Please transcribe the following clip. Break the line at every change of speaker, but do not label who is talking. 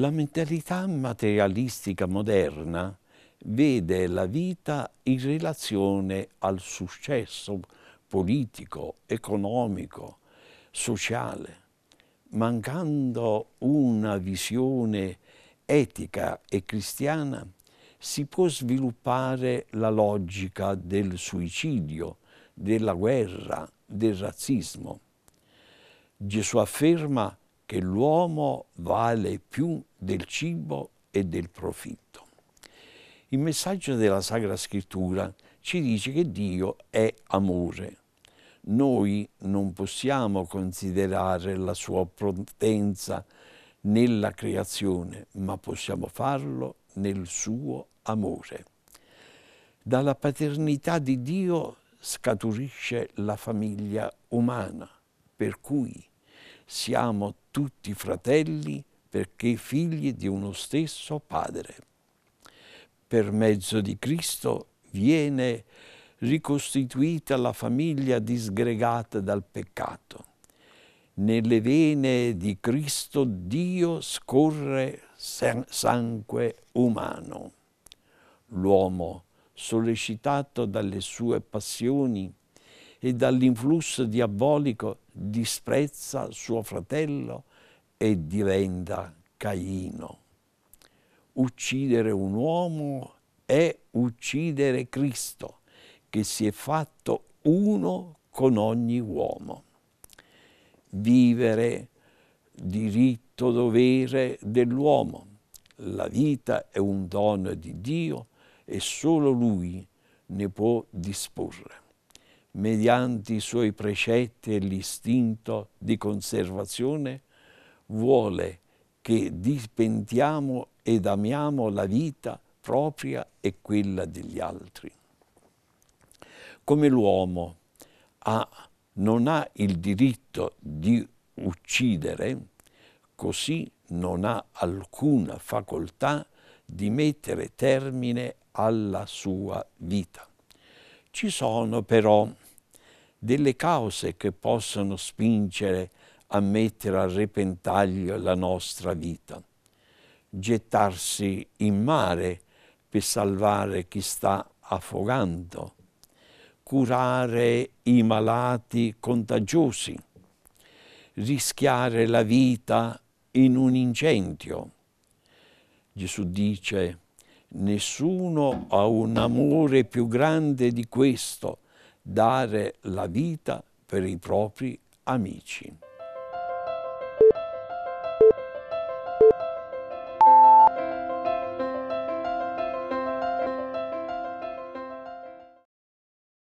La mentalità materialistica moderna vede la vita in relazione al successo politico, economico, sociale, mancando una visione etica e cristiana si può sviluppare la logica del suicidio, della guerra, del razzismo. Gesù afferma che l'uomo vale più del cibo e del profitto. Il messaggio della Sacra Scrittura ci dice che Dio è amore. Noi non possiamo considerare la sua potenza nella creazione, ma possiamo farlo nel suo amore. Dalla paternità di Dio scaturisce la famiglia umana, per cui siamo tutti fratelli perché figli di uno stesso Padre. Per mezzo di Cristo viene ricostituita la famiglia disgregata dal peccato. Nelle vene di Cristo Dio scorre sangue umano. L'uomo, sollecitato dalle sue passioni, e dall'influsso diabolico disprezza suo fratello e diventa Caino. Uccidere un uomo è uccidere Cristo, che si è fatto uno con ogni uomo. Vivere diritto dovere dell'uomo. La vita è un dono di Dio e solo Lui ne può disporre mediante i suoi precetti e l'istinto di conservazione, vuole che dispentiamo ed amiamo la vita propria e quella degli altri. Come l'uomo non ha il diritto di uccidere, così non ha alcuna facoltà di mettere termine alla sua vita. Ci sono però delle cause che possono spingere a mettere a repentaglio la nostra vita. Gettarsi in mare per salvare chi sta affogando, curare i malati contagiosi, rischiare la vita in un incendio. Gesù dice Nessuno ha un amore più grande di questo, dare la vita per i propri amici.